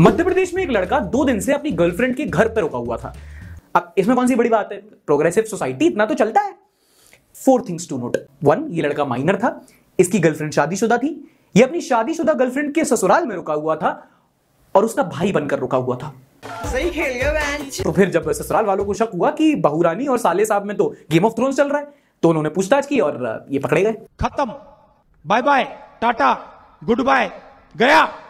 मध्य प्रदेश में एक लड़का दो दिन से अपनी गर्लफ्रेंड के घर पर रुका हुआ था अब इसमें कौन सी बड़ी बात है प्रोग्रेसिव सोसाइटी इतना तो चलता है four things to note one ये लड़का माइनर था इसकी गर्लफ्रेंड शादीशुदा थी ये अपनी शादीशुदा गर्लफ्रेंड के ससुराल में रुका हुआ था और उसका भाई बनकर रुका हुआ था सही खेल गया तो फिर जब ससुराल वालों को शक हुआ कि बहुरानी और साले साहब में तो गेम ऑफ थ्रोन्स चल रहा है तो उन्होंने पूछताछ की और ये पकड़े गए खत्म bye bye tata goodbye गया